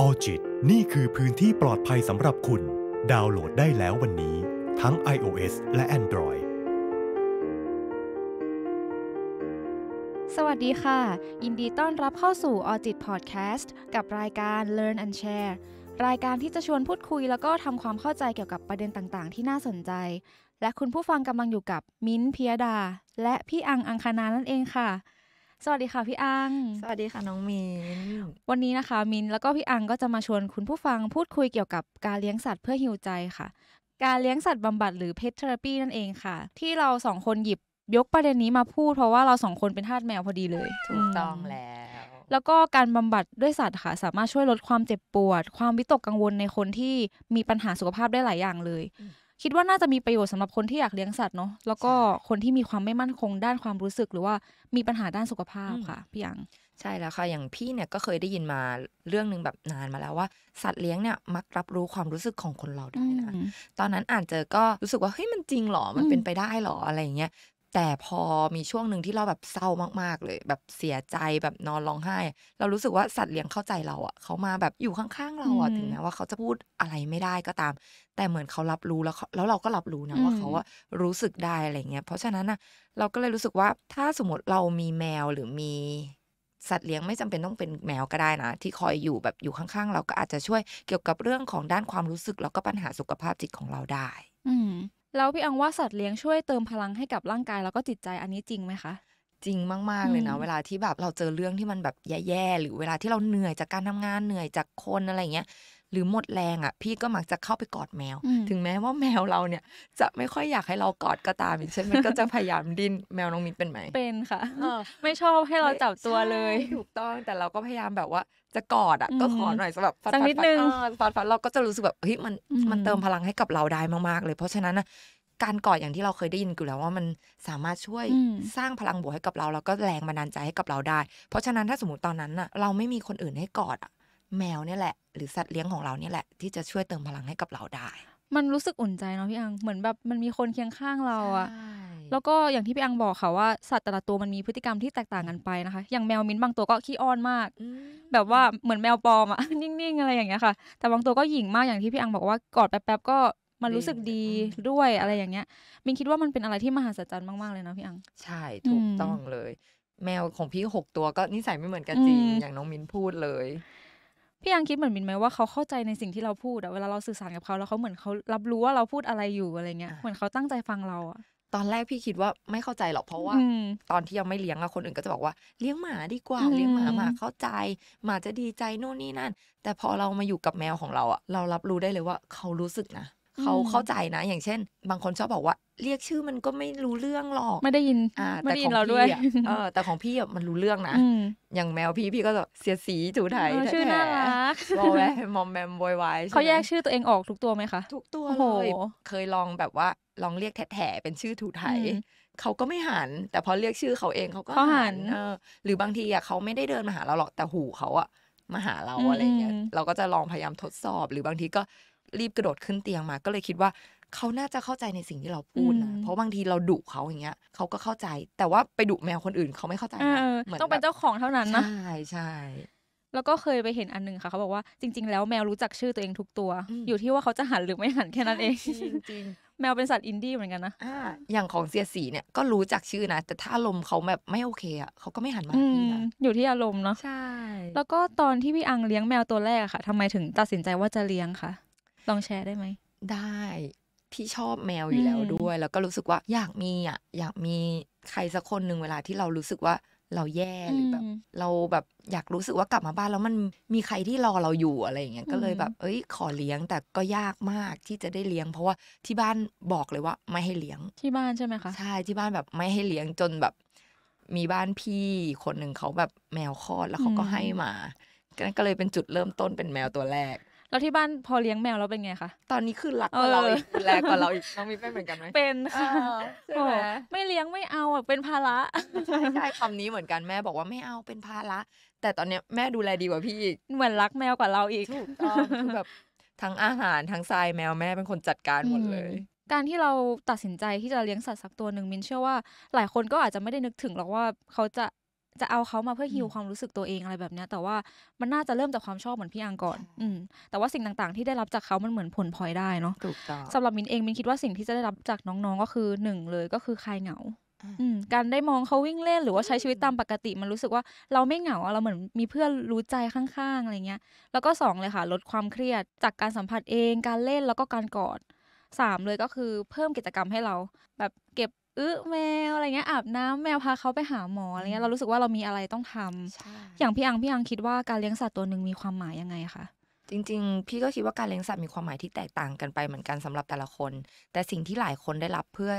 ออจิตนี่คือพื้นที่ปลอดภัยสำหรับคุณ ดาวน์โหลดได้แล้ววันนี้ ทั้ง iOS และ Android สวัสดีค่ะยินดีต้อนรับเข้าสู่ออจิตพอดแคสต์กับรายการ Learn and Share รายการที่จะชวนพูดคุย แล้วก็ทำความเข้าใจเกี่ยวกับประเด็นต่าง ๆ ที่น่าสนใจ และคุณผู้ฟังกำลังอยู่กับ มิ้นเพียดา และพี่อังอังคณานั่นเองค่ะสวัสดีค่ะพี่อัง สวัสดีค่ะน้องมินวันนี้นะคะ มินแล้วก็พี่อังก็จะมาชวนคุณผู้ฟังพูดคุยเกี่ยวกับการเลี้ยงสัตว์เพื่อฮิวใจค่ะ การเลี้ยงสัตว์บำบัดหรือเพทเทอร์ปีนั่นเองค่ะ ที่เราสองคนหยิบยกประเด็นนี้มาพูดเพราะว่าเราสองคนเป็นทาสแมวพอดีเลย ถูกต้องแล้ว แล้วก็การบำบัดด้วยสัตว์ค่ะสามารถช่วยลดความเจ็บปวด ความวิตกกังวลในคนที่มีปัญหาสุขภาพได้หลายอย่างเลยคิดว่าน่าจะมีประโยชน์สำหรับคนที่อยากเลี้ยงสัตว์เนาะแล้วก็คนที่มีความไม่มั่นคงด้านความรู้สึกหรือว่ามีปัญหาด้านสุขภาพค่ะพี่ยังใช่แล้วค่ะอย่างพี่เนี่ยก็เคยได้ยินมาเรื่องหนึ่งแบบนานมาแล้วว่า สัตว์เลี้ยงเนี่ยมักรับรู้ความรู้สึกของคนเราได้นะตอนนั้นอ่านเจอก็รู้สึกว่าเฮ้ยมันจริงหรอมันเป็นไปได้หรออะไรอย่างเงี้ยแต่พอมีช่วงหนึ่งที่เราแบบเศร้ามากๆเลย แบบเสียใจแบบนอนร้องไห้ เรารู้สึกว่าสัตว์เลี้ยงเข้าใจเราอ่ะเขามาแบบอยู่ข้างๆเราอ่ะถึงแม้ว่าเขาจะพูดอะไรไม่ได้ก็ตาม แต่เหมือนเขารับรู้แล้วแล้วเราก็รับรู้นะว่าเขาว่ารู้สึกได้อะไรเงี้ยเพราะฉะนั้นนะเราก็เลยรู้สึกว่าถ้าสมมติเรามีแมวหรือมี สัตว์เลี้ยงไม่จำเป็นต้องเป็นแมวก็ได้นะที่คอยอยู่แบบอยู่ข้างๆเราก็อาจจะช่วยเกี่ยวกับเรื่องของด้านความรู้สึกแล้วก็ปัญหาสุขภาพจิตของเราได้ อืแล้วพี่อังว่าสัตว์เลี้ยง ช่วยเติมพลังให้กับร่างกายแล้วก็จิตใจอันนี้จริงไหมคะ จริงมาก ๆ เลยนะ เวลาที่แบบเราเจอเรื่องที่มันแบบแย่ๆหรือเวลาที่เราเหนื่อยจากการทำงานเหนื่อยจากคนอะไรเงี้ยหรือหมดแรงอ่ะพี่ก็มักจะเข้าไปกอดแมว ถึงแม้ว่าแมวเราเนี่ยจะไม่ค่อยอยากให้เรากอดก็ตาม อย่เช่นมันก็จะพยายามดิ้นแมวน้องมินเป็นไหมเป็นค่ะไม่ชอบให้เราจับตัวเลย ถูกต้องแต่เราก็พยายามแบบว่า จะกอดอ่ะก็ขอหน่อยสำหรับฟัดฟัดฟัดฟัดฟัดเราก็จะรู้สึกแบบเฮ้ยมันมันเติมพลังให้กับเราได้มากๆเลยเพราะฉะนั้นนะการกอดอย่างที่เราเคยได้ยินกยูแล้วว่ามันสามารถช่วยสร้างพลังบวกให้กับเราแล้วก็แรงบันดาลใจให้กับเราได้ เพราะฉะนั้นถ้าสมมติตอนนั้นน่ะเราไม่มีคนอื่นให้กอดแมวเนี่ยแหละหรือสัตว์เลี้ยงของเราเนี่ยแหละที่จะช่วยเติมพลังให้กับเราได้ มันรู้สึกอุ่นใจเนาะพี่อัง เหมือนแบบมันมีคนเคียงข้างเราอะแล้วก็อย่างที่พี่อังบอกค่ะว่าสัตว์แต่ละตัวมันมีพฤติกรรมที่แตกต่างกันไปนะคะ อย่างแมวมิ้นบางตัวก็ขี้อ้อนมากแบบว่าเหมือนแมวปลอมอะนิ่ง ๆ อะไรอย่างเงี้ยค่ะ แต่บางตัวก็หยิ่งมากอย่างที่พี่อังบอกว่ากอดแป๊บๆก็มันรู้สึกดีด้วยอะไรอย่างเงี้ยมินคิดว่ามันเป็นอะไรที่มหัศจรรย์มากๆเลยนะพี่อังใช่ถูกต้องเลย แมวของพี่หกตัวก็นิสัยไม่เหมือนกันจริงอย่างน้องมินพูดเลยพี่ยังคิดเหมือนมินไหมว่าเขาเข้าใจในสิ่งที่เราพูดเวลาเราสื่อสารกับเขาแล้วเขาเหมือนเขารับรู้ว่าเราพูดอะไรอยู่อะไรเงี้ยเหมือนเขาตั้งใจฟังเราอะตอนแรกพี่คิดว่าไม่เข้าใจหรอกเพราะว่าตอนที่ยังไม่เลี้ยงอะคนอื่นก็จะบอกว่าเลี้ยงหมาดีกว่า เลี้ยงหมาหมาเข้าใจหมาจะดีใจโน่นนี่นั่น แต่พอเรามาอยู่กับแมวของเราอะเรารับรู้ได้เลยว่าเขารู้สึกนะเขาเข้าใจนะ อย่างเช่น บางคนชอบบอกว่า เรียกชื่อมันก็ไม่รู้เรื่องหรอกไม่ได้ยินอ่าแต่ของพี่อ่ะเออ แต่ของพี่อ่ะมันรู้เรื่องนะอย่างแมวพี่พี่ก็เสียสีถูไทยชื่อน่ารักวอแวมอมแมมบอยวเขาแยกชื่อตัวเองออกทุกตัวไหมคะทุกตัวเลยเคยลองแบบว่าลองเรียกแถๆเป็นชื่อถูไทยเขาก็ไม่หันแต่พอเรียกชื่อเขาเองเขาก็หันเออหรือบางทีอ่ะเขาไม่ได้เดินมาหา เราหรอกแต่หูเขาอ่ะมาหาเราอะไรเงี้ยเราก็จะลองพยายามทดสอบหรือบางทีก็รีบกระโดดขึ้นเตียงมา ก็เลยคิดว่าเขาน่าจะเข้าใจในสิ่งที่เราพูดนะ เพราะบางทีเราดุเขาอย่างเงี้ยเขาก็เข้าใจ แต่ว่าไปดุแมวคนอื่นเขาไม่เข้าใจนะต้องเป็นเจ้าของเท่านั้นนะ ใช่ใช่ แล้วก็เคยไปเห็นอันนึงค่ะเขาบอกว่าจริง ๆ แล้วแมวรู้จักชื่อตัวเองทุกตัว อยู่ที่ว่าเขาจะหันหรือไม่หันแค่นั้นเอง จริงแมวเป็นสัตว์อินดี้เหมือนกันนะอย่างของเสียสีเนี่ยก็รู้จักชื่อนะ แต่ถ้าลมเขาแบบไม่โอเคอ่ะเขาก็ไม่หันมาอีกนะอยู่ที่อารมณ์เนาะ ใช่ แล้วก็ตอนที่พี่อังเลี้ยงแมวตัวแรกค่ะ ทำไมถึงตัดสินใจว่าจะเลี้ยงคะลองแชร์ได้ไหมได้ ที่ชอบแมวอยู่แล้วด้วย แล้วก็รู้สึกว่า อยากมีอ่ะอยากมีใครสักคนหนึ่งเวลาที่เรารู้สึกว่าเราแย่หรือแบบ เราแบบอยากรู้สึกว่ากลับมาบ้านแล้วมันมีใครที่รอเราอยู่อะไรอย่างเงี้ยก็เลยแบบ เอ้ยขอเลี้ยงแต่ก็ยากมากที่จะได้เลี้ยง เพราะว่าที่บ้านบอกเลยว่า ไม่ให้เลี้ยงที่บ้านใช่ไหมคะ ใช่ ที่บ้านแบบไม่ให้เลี้ยงจนแบบ มีบ้านพี่คนหนึ่งเขาแบบแมวคลอดแล้วเขาก็ให้มาก็เลยเป็นจุดเริ่มต้นเป็นแมวตัวแรกแล้วที่บ้านพอเลี้ยงแมวแล้วเป็นไงคะ ตอนนี้คือรักกว่าเราอีกแรงกว่าเราอีกน้องมีเป็นเหมือนกันไหมเป็นค่ะ ใช่ไหมไม่เลี้ยงไม่เอาเป็นภาระใช่ใช่คำนี้เหมือนกันแม่บอกว่าไม่เอาเป็นภาระ แต่ตอนเนี้ยแม่ดูแลดีกว่าพี่อีกเหมือนรักแมวกว่าเราอีก ถูกต้องคือแบบทั้งอาหารทั้งทรายแมวแม่เป็นคนจัดการหมดเลย การที่เราตัดสินใจที่จะเลี้ยงสัตว์สักตัวหนึ่งมินเชื่อว่าหลายคนก็อาจจะไม่ได้นึกถึงหรอกว่าเขาจะจะเอาเขามาเพื่อฮิวความรู้สึกตัวเองอะไรแบบนี้แต่ว่ามันน่าจะเริ่มจากความชอบเหมือนพี่อังก่อนอืมแต่ว่าสิ่งต่างๆ ที่ได้รับจากเขา มันเหมือนผลพลอยได้เนาะถูกต้องสำหรับมินเองมินคิดว่าสิ่งที่จะได้รับจากน้องๆก็คือหนึ่งเลยก็คือคลายเหงาการได้มองเขาวิ่งเล่นหรือว่าใช้ชีวิตตามปกติมันรู้สึกว่าเราไม่เหงาเราเหมือนมีเพื่อนรู้ใจข้างๆอะไรเงี้ย แล้วก็ 2 เลยค่ะ ลดความเครียดจากการสัมผัสเองการเล่นแล้วก็การกอด 3 เลยก็คือเพิ่มกิจกรรมให้เราแบบเก็บอื้อแมวอะไรเงี้ยอาบน้ำแมวพาเขาไปหาหมออะไรเงี้ยเรารู้สึกว่าเรามีอะไรต้องทำอย่างพี่อังพี่อังคิดว่าการเลี้ยงสัตว์ตัวหนึ่งมีความหมายยังไงคะจริงๆ พี่ก็คิดว่าการเลี้ยงสัตว์มีความหมายที่แตกต่างกันไปเหมือนกันสำหรับแต่ละคน แต่สิ่งที่หลายคนได้รับเพื่อ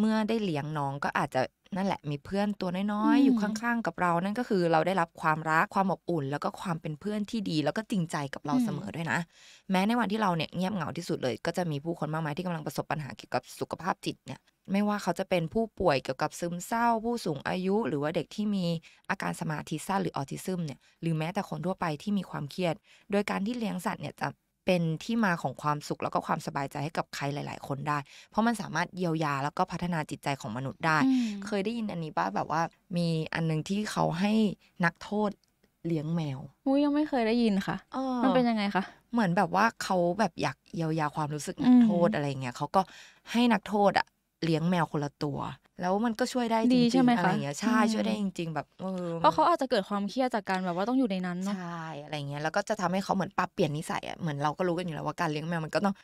เมื่อได้เลี้ยงน้องก็อาจจะนั่นแหละ มีเพื่อนตัวน้อยๆอยู่ข้างๆ กับเรานั่นก็คือเราได้รับความรักความอบอุ่น แล้วก็ความเป็นเพื่อนที่ดี แล้วก็จริงใจกับเราเสมอด้วยนะ แม้ในวันที่เราเนี่ยเงียบเหงาที่สุดเลย ก็จะมีผู้คนมากมายที่กำลังประสบปัญหาเกี่ยวกับสุขภาพจิตเนี่ยไม่ว่าเขาจะเป็นผู้ป่วยเกี่ยวกับซึมเศร้าผู้สูงอายุ หรือว่าเด็กที่มีอาการสมาธิสั้นหรือออทิซึมเนี่ยหรือแม้แต่คนทั่วไปที่มีความเครียดโดยการที่เลี้ยงสัตว์เนี่ยจะเป็นที่มาของความสุขแล้วก็ความสบายใจให้กับใครหลาย ๆ คนได้ เพราะมันสามารถเยียวยาแล้วก็พัฒนาจิตใจของมนุษย์ได้ เคยได้ยินอันนี้ป้าแบบว่ามีอันนึงที่เขาให้นักโทษเลี้ยงแมวอุ้ยยังไม่เคยได้ยินค่ะ มันเป็นยังไงคะ เหมือนแบบว่าเขาแบบอยากเยียวยาความรู้สึกนักโทษอะไรเงี้ย เขาก็ให้นักโทษอ่ะเลี้ยงแมวคนละตัว แล้วมันก็ช่วยได้จริงๆอะไรเงี้ยใช่ช่วยได้จริงๆแบบเพราะเขาอาจจะเกิดความเครียดจากการแบบว่าต้องอยู่ในนั้นเนาะใช่อะไรเงี้ยแล้วก็จะทำให้เขาเหมือนปรับเปลี่ยนนิสัยอ่ะเหมือนเราก็รู้กันอยู่แล้วว่าการเลี้ยงแมวมันก็ต้อง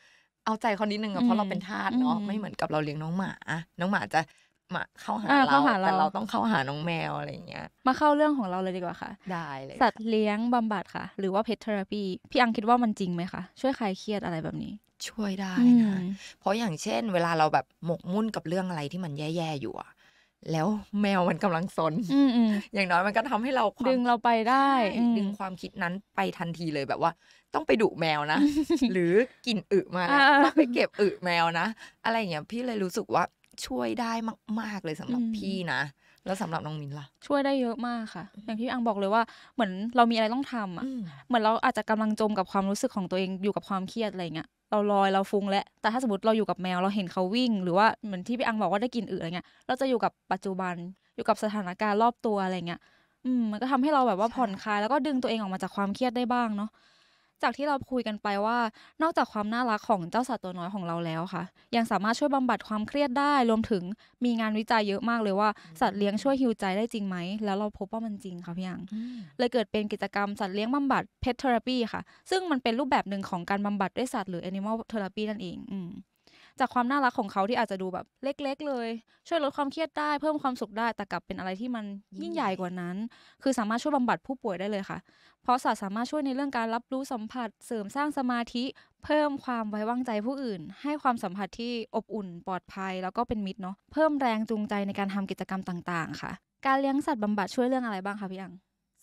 เอาใจคนนิดนึงอ่ะเพราะเราเป็นทาสเนาะไม่เหมือนกับเราเลี้ยงน้องหมาน้องหมาจะมาเข้าหาเราแต่เราต้องเข้าหาน้องแมวอะไรเงี้ยมาเข้าเรื่องของเราเลยดีกว่าค่ะ ได้เลยสัตว์เลี้ยงบำบัดค่ะ หรือว่าเพทเทอราปีพี่อังคิดว่ามันจริงไหมคะช่วยใครเครียดอะไรแบบนี้ช่วยได้นะ เพราะอย่างเช่น เวลาเราแบบหมกมุ่นกับเรื่องอะไรที่มันแย่ๆอยู่ แล้วแมวมันกำลังสนอย่างน้อยมันก็ทำให้เราดึงเราไปได้ ดึงความคิดนั้นไปทันทีเลยแบบว่า ต้องไปดุแมวนะ หรือกินอึมาต้องไปเก็บอึแมวนะ อะไรอย่างเงี้ยพี่เลยรู้สึกว่าช่วยได้มากๆเลยสำหรับพี่นะแล้วสำหรับน้องมินล่ะช่วยได้เยอะมากค่ะ อย่างที่อังบอกเลยว่า เหมือนเรามีอะไรต้องทำอ่ะ เหมือนเราอาจจะกำลังจมกับความรู้สึกของตัวเองอยู่กับความเครียดอะไรเงี้ยเราลอยเราฟุ้งแล้วแต่ถ้าสมมติเราอยู่กับแมวเราเห็นเขาวิ่ง หรือว่าเหมือนที่พี่อังบอกว่าได้กินอื่นอะไรเงี้ยเราจะอยู่กับปัจจุบันอยู่กับสถานการณ์รอบตัวอะไรเงี้ยอืม มันก็ทำให้เราแบบว่าผ่อนคลาย แล้วก็ดึงตัวเองออกมาจากความเครียดได้บ้างเนาะจากที่เราคุยกันไปว่านอกจากความน่ารักของเจ้าสัตว์ตัวน้อยของเราแล้วค่ะ ยังสามารถช่วยบำบัดความเครียดได้ รวมถึงมีงานวิจัยเยอะมากเลยว่าสัตว์เลี้ยงช่วยฮิวใจได้จริงไหม แล้วเราพบว่ามันจริงค่ะพี่ยังเลยเกิดเป็นกิจกรรมสัตว์เลี้ยงบำบัดเพทเทอราปีค่ะ ซึ่งมันเป็นรูปแบบหนึ่งของการบำบัดด้วยสัตว์หรือแอนิมอลเทอราพีนั่นเองอืจากความน่ารักของเขาที่อาจจะดูแบบเล็ก ๆ เลย ช่วยลดความเครียดได้ เพิ่มความสุขได้ แต่กลับเป็นอะไรที่มันยิ่งใหญ่กว่านั้น คือสามารถช่วยบำบัดผู้ป่วยได้เลยค่ะ เพราะศาสตร์สามารถช่วยในเรื่องการรับรู้สัมผัสเสริมสร้างสมาธิ เพิ่มความไว้วางใจผู้อื่น ให้ความสัมผัสที่อบอุ่น ปลอดภัย แล้วก็เป็นมิตรเนาะเพิ่มแรงจูงใจในการทำกิจกรรมต่าง ๆ ค่ะการเลี้ยงสัตว์บำบัดช่วยเรื่องอะไรบ้างคะพี่อัง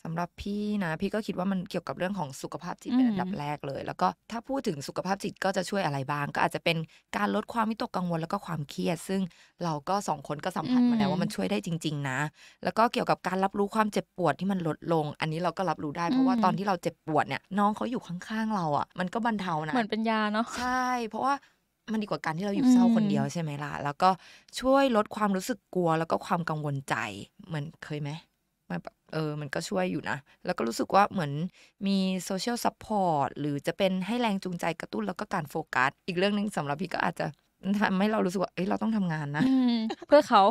สำหรับพี่นะ พี่ก็คิดว่ามันเกี่ยวกับเรื่องของสุขภาพจิตเป็นอันดับแรกเลย แล้วก็ ถ้าพูดถึงสุขภาพจิตก็จะช่วยอะไรบ้าง ก็อาจจะเป็นการลดความวิตกกังวลแล้วก็ความเครียด ซึ่งเราก็สองคนก็สัมผัสมาแล้วว่ามันช่วยได้จริง ๆนะ แล้วก็เกี่ยวกับการรับรู้ความเจ็บปวดที่มันลดลง อันนี้เราก็รับรู้ได้เพราะว่าตอนที่เราเจ็บปวดเนี่ยน้องเขาอยู่ข้างๆเราอ่ะมันก็บรรเทานะเหมือนเป็นยาเนาะใช่ เพราะว่ามันดีกว่าการที่เราอยู่เศร้าคนเดียวใช่ไหมล่ะแล้วก็ช่วยลดความรู้สึกกลัวแล้วก็ความกังวลใจเหมือนเคยไหมมันแบบเออ มันก็ช่วยอยู่นะ แล้วก็รู้สึกว่าเหมือนมีโซเชียลซัพพอร์ตหรือจะเป็นให้แรงจูงใจกระตุ้นแล้วก็การโฟกัส อีกเรื่องหนึ่งสำหรับพี่ก็อาจจะทำให้เรารู้สึกว่า เอ้ยเราต้องทำงานนะ เพื่อเขา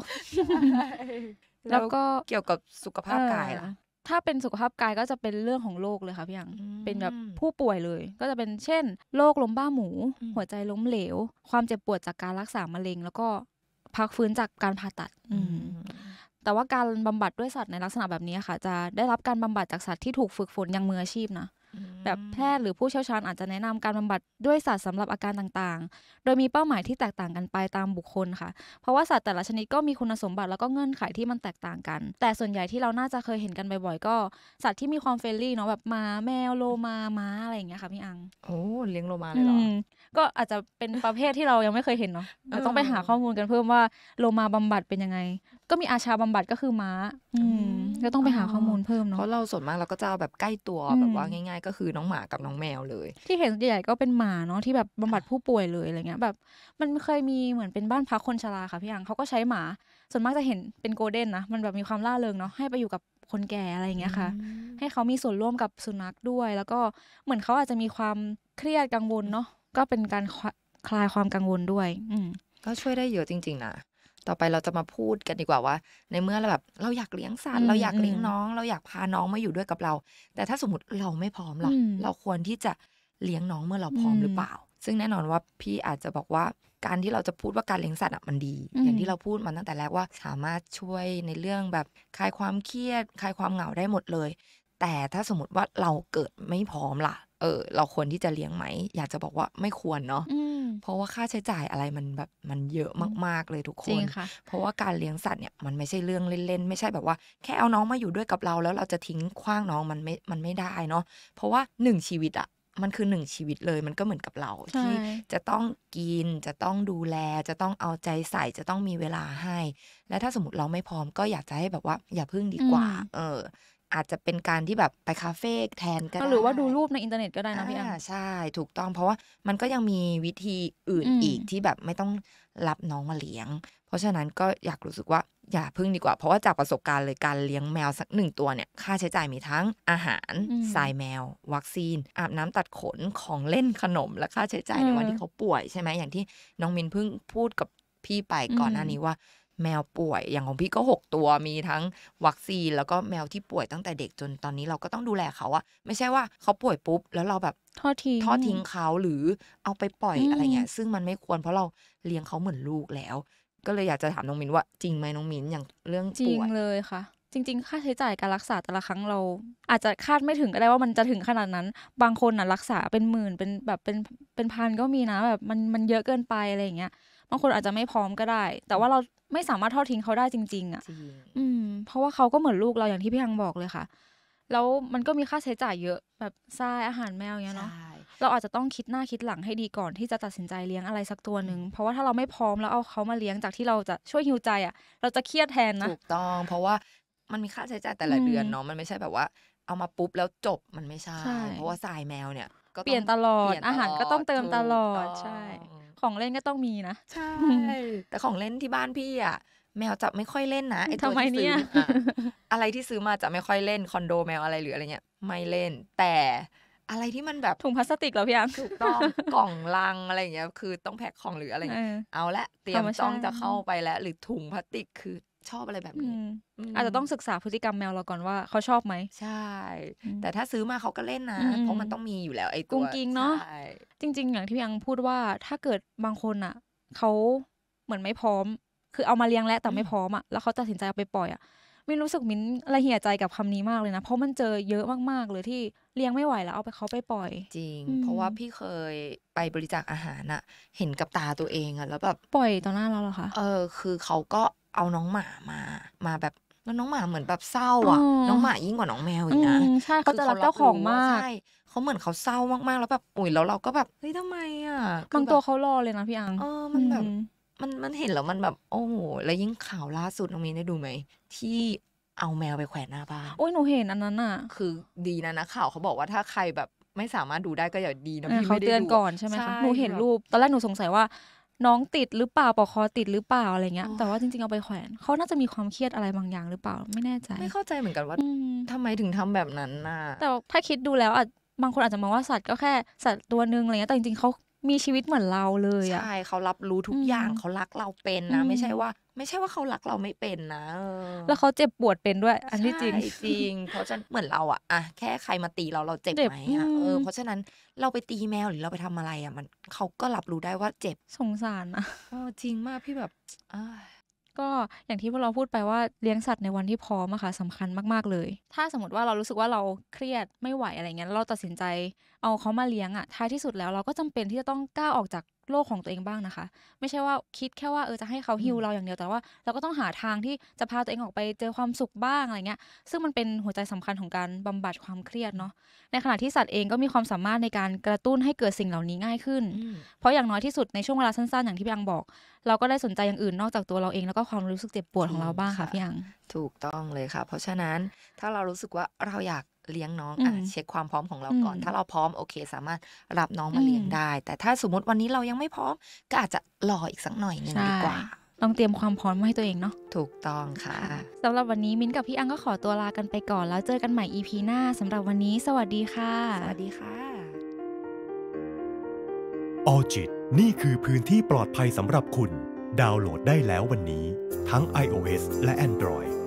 แล้วก็เกี่ยวกับสุขภาพกายล่ะ ถ้าเป็นสุขภาพกายก็จะเป็นเรื่องของโรคเลยค่ะพี่ยังเป็นแบบผู้ป่วยเลย ก็จะเป็นเช่นโรคลมบ้าหมู หัวใจล้มเหลว ความเจ็บปวดจากการรักษามะเร็ง แล้วก็พักฟื้นจากการผ่าตัด อืแต่ว่าการบำบัดด้วยสัตว์ในลักษณะแบบนี้ค่ะ จะได้รับการบำบัดจากสัตว์ที่ถูกฝึกฝนอย่างมืออาชีพนะ แบบแพทย์หรือผู้เชี่ยวชาญอาจจะแนะนำการบำบัดด้วยสัตว์สำหรับอาการต่างๆ โดยมีเป้าหมายที่แตกต่างกันไปตามบุคคลค่ะ เพราะว่าสัตว์แต่ละชนิดก็มีคุณสมบัติแล้วก็เงื่อนไขที่มันแตกต่างกัน แต่ส่วนใหญ่ที่เราน่าจะเคยเห็นกันบ่อยๆก็สัตว์ที่มีความเฟรนลี่เนาะแบบมาแมวโลมาม้าอะไรอย่างเงี้ยค่ะพี่อังโอ้เลี้ยงโลมาเลยเหรอก็อาจจะเป็นประเภทที่เรายังไม่เคยเห็นเนาะเราต้องไปหาข้อมูลกันเพิ่มว่าโลมาบำบัดเป็นยังไงก็มีอาชาบำบัดก็คือม้าก็ต้องไปหาข้อมูลเพิ่มเนาะเพราะเราส่วนมากเราก็จะแบบใกล้ตัวแบบว่าง่าย ๆ ก็คือน้องหมากับน้องแมวเลย ที่เห็นใหญ่ๆก็เป็นหมาเนาะที่แบบบำบัดผู้ป่วยเลยอะไรเงี้ยแบบ มันเคยมีเหมือนเป็นบ้านพักคนชราค่ะพี่อังเขาก็ใช้หมาส่วนมากจะเห็นเป็นโกลเด้นนะมันแบบมีความล่าเริงเนาะให้ไปอยู่กับคนแก่อะไรเงี้ยค่ะ ให้เขามีส่วนร่วมกับสุนัขด้วย แล้วก็เหมือนเขาอาจจะมีความเครียดกังวลเนาะก็เป็นการคลายความกังวลด้วย อืก็ช่วยได้เยอะจริงๆนะต่อไปเราจะมาพูดกันดีกว่าว่าในเมื่อเราแบบเราอยากเลี้ยงสัตว์เราอยากเลี้ยงน้องเราอยากพาน้องมาอยู่ด้วยกับเรา แต่ถ้าสมมติเราไม่พร้อมล่ะ เราควรที่จะเลี้ยงน้องเมื่อเราพร้อมหรือเปล่า ซึ่งแน่นอนว่าพี่อาจจะบอกว่าการที่เราจะพูดว่าการเลี้ยงสัตว์อ่ะมันดี อย่างที่เราพูดมาตั้งแต่แรกว่าสามารถช่วยในเรื่องแบบคลายความเครียดคลายความเหงาได้หมดเลย แต่ถ้าสมมติว่าเราเกิดไม่พร้อมล่ะ เออ เราควรที่จะเลี้ยงไหม อยากจะบอกว่าไม่ควรเนาะเพราะว่าค่าใช้จ่ายอะไรมันแบบมันเยอะมาก ๆ เลยทุกคนคเพราะว่าการเลี้ยงสัตว์เนี่ยมันไม่ใช่เรื่องเล่น ๆ ไม่ใช่แบบว่าแค่เอาน้องมาอยู่ด้วยกับเราแล้วเราจะทิ้งคว้างน้องมันไม่ มันไม่ได้เนาะเพราะว่าหนึ่งชีวิตอะมันคือหนึ่งชีวิตเลยมันก็เหมือนกับเราที่จะต้องกินจะต้องดูแล จะต้องเอาใจใส่จะต้องมีเวลาให้ และถ้าสมมติเราไม่พร้อมก็อยากจะให้แบบว่า อย่าพึ่งดีกว่า เอออาจจะเป็นการที่แบบไปคาเฟ่แทนก็ได้ หรือว่าดูรูปในอินเทอร์เน็ตก็ได้นะพี่อ่ะ ใช่ ถูกต้อง เพราะว่ามันก็ยังมีวิธีอื่นอีกที่แบบไม่ต้องรับน้องมาเลี้ยง เพราะฉะนั้นก็อยากรู้สึกว่าอย่าพึ่งดีกว่าเพราะว่าจากประสบการณ์เลยการเลี้ยงแมวสักหนึ่งตัวเนี่ย ค่าใช้จ่ายมีทั้งอาหาร ทรายแมว วัคซีน อาบน้ำตัดขน ของเล่น ขนม และค่าใช้จ่ายในวันที่เขาป่วยใช่ไหมอย่างที่น้องมินพึ่งพูดกับพี่ไปก่อนหน้านี้ว่าแมวป่วยอย่างของพี่ก็ 6 ตัวมีทั้งวัคซีนแล้วก็แมวที่ป่วยตั้งแต่เด็กจนตอนนี้เราก็ต้องดูแลเขาอะไม่ใช่ว่าเขาป่วยปุ๊บ แล้วเราแบบทอดทิ้งทอดทิ้งเขาหรือเอาไปปล่อยอะไรเงี้ยซึ่งมันไม่ควรเพราะเราเลี้ยงเขาเหมือนลูกแล้ว ก็เลยอยากจะถามน้องมินว่าจริงไหมน้องมินอย่างเรื่องป่วย จริงเลยค่ะ จริง ๆ ค่าใช้จ่ายการรักษาแต่ละครั้งเรา อาจจะคาดไม่ถึงก็ได้ว่ามันจะถึงขนาดนั้น บางคนอ่ะรักษาเป็นหมื่นเป็นแบบเป็นเป็นพันก็มีนะแบบมันมันเยอะเกินไปอะไรอย่างเงี้ยบางคนอาจจะไม่พร้อมก็ได้ แต่ว่าเราไม่สามารถทอดทิ้งเขาได้จริงๆอะ่ะอืม เพราะว่าเขาก็เหมือนลูกเราอย่างที่พี่ฮังบอกเลยค่ะ แล้วมันก็มีค่าใช้จ่ายเยอะ แบบทรายอาหารแมวเนี้ยเนาะเราอาจจะต้องคิดหน้าคิดหลังให้ดีก่อนที่จะตัดสินใจเลี้ยงอะไรสักตัวหนึ่ง เพราะว่าถ้าเราไม่พร้อมแล้วเอาเขามาเลี้ยงจากที่เราจะช่วยฮิวใจอะ่ะ เราจะเครียดแทนนะ ถูกต้อง เพราะว่ามันมีค่าใช้จ่ายแต่ละเดือนเนาะ มันไม่ใช่แบบว่า เอามาปุ๊บแล้วจบ มันไม่ใช่ เพราะว่าทรายแมวเนี่ย ก็เปลี่ยนตลอดอาหารก็ต้องเติมตลอด ใช่ของเล่นก็ต้องมีนะใช่แต่ของเล่นที่บ้านพี่อ่ะแมวจะไม่ค่อยเล่นนะไอ้ตัวที่ซื้ออะไรที่ซื้อมาจะไม่ค่อยเล่นคอนโดแมวอะไรหรืออะไรเงี้ย ไม่เล่น แต่ อะไรที่มันแบบถุงพลาสติกเหรอพี่อังถูกต้องกล่องลังอะไรเงี้ย คือต้องแพ็คของหรืออะไรเงี้ยเอาละเตรียมจ้องจะเข้าไปแล้วหรือถุงพลาสติกคือชอบอะไรแบบนี้ อาจจะต้องศึกษาพฤติกรรมแมวเราก่อนว่าเขาชอบไหมใช่ แต่ถ้าซื้อมาเขาก็เล่นนะ เพราะมันต้องมีอยู่แล้ว ไอ้ตัว กุ้งกิ้งเนาะจริง ๆ อย่างที่พี่ยังพูดว่าถ้าเกิดบางคนอ่ะเขาเหมือนไม่พร้อม คือเอามาเลี้ยงแล้วแต่ไม่พร้อมอ่ะแล้วเขาตัดสินใจเอาไปปล่อยอ่ะมินรู้สึกมินละเหี่ยใจกับคำนี้มากเลยนะ เพราะมันเจอเยอะมากๆเลยที่เลี้ยงไม่ไหวแล้วเอาไปเขาไปปล่อย จริง เพราะว่าพี่เคยไปบริจาคอาหารอะเห็นกับตาตัวเองอะแล้วแบบปล่อยต่อหน้าเราเหรอคะเออคือเขาก็เอาน้องหมามา มาแบบ แล้วน้องหมาเหมือนแบบเศร้าอ่ะ น้องหมายิ่งกว่าน้องแมวอีกนะเขาจะรักเจ้าของมาก ใช่เขาเหมือนเขาเศร้ามากๆ แล้วแบบอุ้ย แล้วเราก็แบบ เฮ้ยทำไมอ่ะ บางตัวเขารอเลยนะพี่อังเออมันแบบ มัน มันเห็นแล้วมันแบบ โอ้โห แล้วยิ่งข่าวล่าสุดน้องมีได้ดูไหม ที่เอาแมวไปแขวนหน้าบ้านโอ้ย หนูเห็นอันนั้นอ่ะ คือดีนะนะข่าวเขาบอกว่าถ้าใครแบบไม่สามารถดูได้ก็อย่าดีนะพี่ไม่ได้ดูเขาเตือนก่อนใช่ไหมคะ หนูเห็นรูป ตอนแรกหนูสงสัยว่าน้องติดหรือเปล่า ปอกคอติดหรือเปล่าอะไรเงี้ย แต่ว่าจริงๆ เอาไปแขวนเขาน่าจะมีความเครียดอะไรบางอย่างหรือเปล่าไม่แน่ใจไม่เข้าใจเหมือนกันว่าทำไมถึงทำแบบนั้นน่ะแต่ถ้าคิดดูแล้วอ่ะบางคนอาจจะมองว่าสัตว์ก็แค่สัตว์ตัวนึงอะไรเงี้ยแต่จริง ๆเขามีชีวิตเหมือนเราเลยอะใช่เขารับรู้ทุกอย่างเขารักเราเป็นนะ ไม่ใช่ว่าไม่ใช่ว่าเขารักเราไม่เป็นนะแล้วเขาเจ็บปวดเป็นด้วย อันที่จริงจริง เพราะฉะนั้นเหมือนเราอะอ่ะแค่ใครมาตีเรา เราเจ็บไหมอ่ะเออเพราะฉะนั้นเราไปตีแมวหรือเราไปทำอะไรอะมันเขาก็รับรู้ได้ว่าเจ็บ สงสารนะจริงมากพี่แบบก็อย่างที่พวกเราพูดไปว่าเลี้ยงสัตว์ในวันที่พร้อมอะค่ะสำคัญมาก ๆ เลย ถ้าสมมติว่าเรารู้สึกว่าเราเครียดไม่ไหวอะไรเงี้ยเราตัดสินใจ เอาเขามาเลี้ยงอะท้ายที่สุดแล้วเราก็จำเป็นที่จะต้องกล้าออกจากโลกของตัวเองบ้างนะคะ ไม่ใช่ว่าคิดแค่ว่าเออจะให้เขาฮิวเราอย่างเดียวแต่ว่าเราก็ต้องหาทางที่จะพาตัวเองออกไปเจอความสุขบ้างอะไรเงี้ยซึ่งมันเป็นหัวใจสำคัญของการบำบัดความเครียดเนาะในขณะที่สัตว์เองก็มีความสามารถในการกระตุ้นให้เกิดสิ่งเหล่านี้ง่ายขึ้น เพราะอย่างน้อยที่สุดในช่วงเวลาสั้น ๆอย่างที่พี่อังบอก เราก็ได้สนใจอย่างอื่นนอกจากตัวเราเองแล้วก็ความรู้สึกเจ็บปวดของเราบ้างค่ะพี่อัง ถูกต้องเลยค่ะ เพราะฉะนั้นถ้าเรารู้สึกว่าเราอยากเลี้ยงน้องอ่ะเช็คความพร้อมของเราก่อน ถ้าเราพร้อมโอเค สามารถรับน้องมาเลี้ยงได้ แต่ถ้าสมมติวันนี้เรายังไม่พร้อมก็อาจจะรออีกสักหน่อยนึงดีกว่าต้องเตรียมความพร้อมมาให้ตัวเองเนาะถูกต้องค่ะสำหรับวันนี้มิ้นกับพี่อังก็ขอตัวลากันไปก่อน แล้วเจอกันใหม่ EP หน้าสำหรับวันนี้ สวัสดีค่ะสวัสดีค่ะออจิตนี่คือพื้นที่ปลอดภัยสำหรับคุณ ดาวน์โหลดได้แล้ววันนี้ ทั้ง iOS และ Android